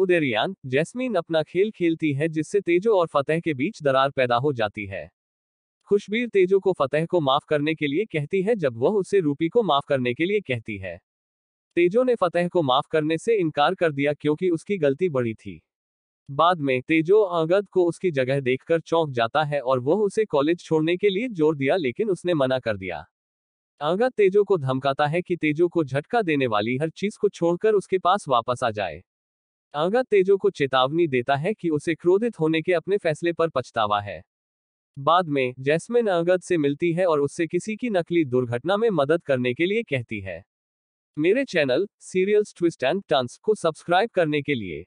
उदेरियान jasmine अपना खेल खेलती है जिससे तेजो और फतेह के बीच दरार पैदा हो जाती है खुशबीर तेजो को फतेह को माफ करने के लिए कहती है जब वह उसे रूपी को माफ करने के लिए कहती है तेजो ने फतेह को माफ करने से इनकार कर दिया क्योंकि उसकी गलती बड़ी थी बाद में तेजो अगध को उसकी जगह देखकर चौंक जाता है और वह उसे कॉलेज छोड़ने के लिए जोर दिया लेकिन उसने मना कर दिया अगध तेजो को धमकाता है कि तेजो को झटका देने वाली हर चीज को छोड़कर उसके पास वापस आ जाए आगा तेजो को चेतावनी देता है कि उसे क्रोधित होने के अपने फैसले पर पछतावा है बाद में जैस्मिन आगत से मिलती है और उससे किसी की नकली दुर्घटना में मदद करने के लिए कहती है मेरे channel serials twist and turns को सब्सक्राइब करने के लिए